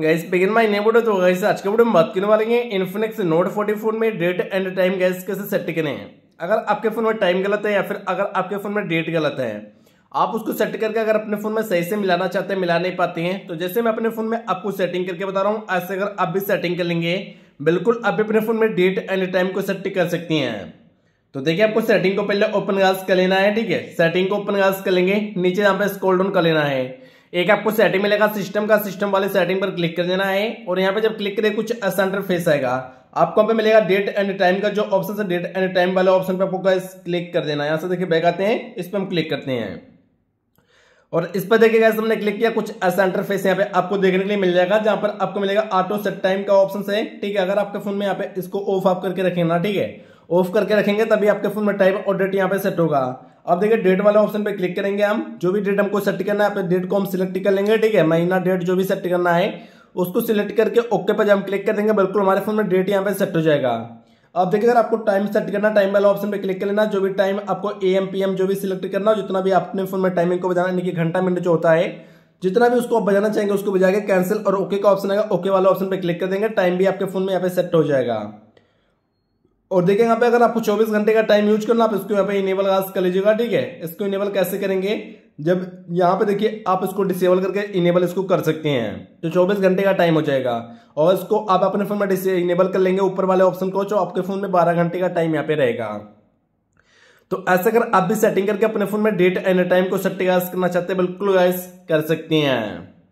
gas begin my name बोलो तो gas आज के वीडियो में बात करने वाले हैं इन्फिनिक्स नोट फोर में डेट एंड टाइम गैस कैसे सेट करने हैं अगर आपके फ़ोन में टाइम गलत है या फिर अगर आपके फ़ोन में डेट गलत है आप उसको सेट करके अगर अपने फ़ोन में सही से मिलाना चाहते हैं मिला नहीं पाते हैं तो जैसे मैं अपने फ़ोन में आपको सेटिंग करके बता रहा हूँ ऐसे अगर आप भी सेटिंग कर लेंगे बिल्कुल आप भी अपने फ़ोन में डेट एंड टाइम को सेट कर सकती हैं तो देखिए आपको सेटिंग को पहले ओपन गाज कर लेना है ठीक है सेटिंग को ओपन गाज कर लेंगे नीचे यहाँ पे स्कोल डाउन कर लेना है एक आपको सेटिंग मिलेगा सिस्टम का सिस्टम वाले सेटिंग पर क्लिक कर देना है और यहाँ पे जब क्लिक करें कुछ सेंटर फेस आएगा आपको यहाँ पे मिलेगा डेट एंड टाइम का जो ऑप्शन है डेट एंड टाइम वाले ऑप्शन पे आपको क्लिक कर देना है यहाँ से देखिए बैक आते हैं इस पर हम क्लिक करते हैं और इस पर देखिए देखिएगा हमने क्लिक किया कुछ ऐसा इंटरफेस यहाँ पे आपको देखने के लिए मिल जाएगा जहां पर आपको मिलेगा ऑटो सेट टाइम का ऑप्शन है ठीक है अगर आपके फोन में यहाँ पे इसको ऑफ आप करके रखेंगे ना ठीक है ऑफ करके रखेंगे तभी आपके फोन में टाइम और डेट यहाँ पे सेट होगा अब देखिए डेट वाले ऑप्शन पे क्लिक करेंगे हम जो भी डेट हमको सेट करना है डेट को हम सिलेक्ट कर लेंगे ठीक है महीना डेट जो भी सेट करना है उसको सिलेक्ट करके ओके पर जब हम क्लिक कर देंगे बिल्कुल हमारे फोन में डेट यहाँ पे सेट हो जाएगा अब देखिए अगर आपको टाइम सेट करना टाइम वाला ऑप्शन पे क्लिक कर लेना जो भी टाइम आपको ए एम पी एम जो भी सिलेक्ट करना हो जितना भी अपने फोन में टाइमिंग को बजाना यानी कि घंटा मिनट जो होता है जितना भी उसको आप बजाना चाहेंगे उसको बजा के कैंसिल और ओके का ऑप्शन आएगा ओके वाला ऑप्शन पे क्लिक कर देंगे टाइम भी आपके फोन में यहाँ पे सेट हो जाएगा और देखिए यहाँ पे अगर आपको 24 घंटे का टाइम यूज करना आप इसको यहाँ पे इनेबल कर लीजिएगा ठीक है इसको इनेबल कैसे करेंगे जब यहाँ पे देखिए आप इसको डिसेबल करके इनेबल इसको कर सकते हैं तो 24 घंटे का टाइम हो जाएगा और इसको आप अपने फोन में इनेबल कर लेंगे ऊपर वाले ऑप्शन को जो आपके फोन में बारह घंटे का टाइम यहाँ पे रहेगा तो ऐसे अगर आप भी सेटिंग करके अपने फोन में डेट एंड टाइम को सेटिंग करना चाहते हैं बिल्कुल कर सकते हैं